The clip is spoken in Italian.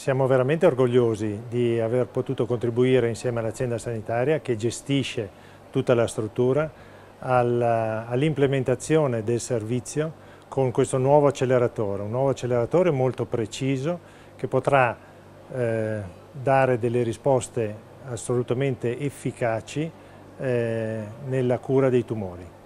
Siamo veramente orgogliosi di aver potuto contribuire insieme all'azienda sanitaria che gestisce tutta la struttura all'implementazione del servizio con questo nuovo acceleratore, un nuovo acceleratore molto preciso che potrà eh, dare delle risposte assolutamente efficaci eh, nella cura dei tumori.